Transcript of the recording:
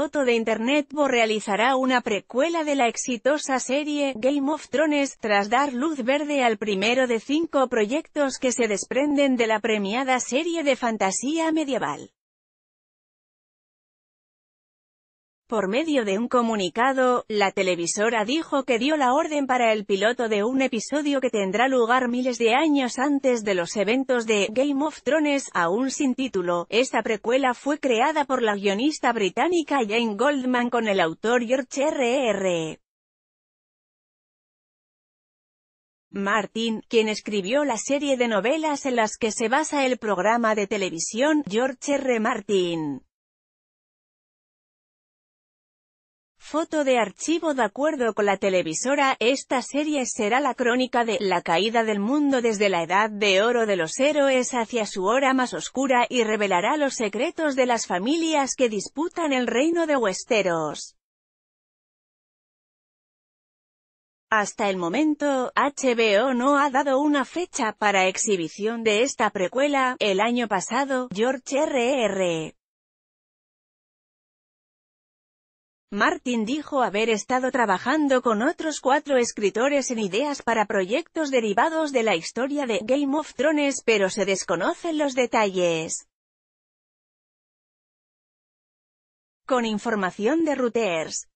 foto de Internet Bo realizará una precuela de la exitosa serie Game of Thrones, tras dar luz verde al primero de cinco proyectos que se desprenden de la premiada serie de fantasía medieval. Por medio de un comunicado, la televisora dijo que dio la orden para el piloto de un episodio que tendrá lugar miles de años antes de los eventos de Game of Thrones, aún sin título. Esta precuela fue creada por la guionista británica Jane Goldman con el autor George R.R. Martin, quien escribió la serie de novelas en las que se basa el programa de televisión, George R. Martin. Foto de archivo De acuerdo con la televisora, esta serie será la crónica de «La caída del mundo desde la edad de oro de los héroes hacia su hora más oscura» y revelará los secretos de las familias que disputan el reino de Westeros. Hasta el momento, HBO no ha dado una fecha para exhibición de esta precuela. El año pasado, George R.R. Martin dijo haber estado trabajando con otros cuatro escritores en ideas para proyectos derivados de la historia de Game of Thrones pero se desconocen los detalles. Con información de Reuters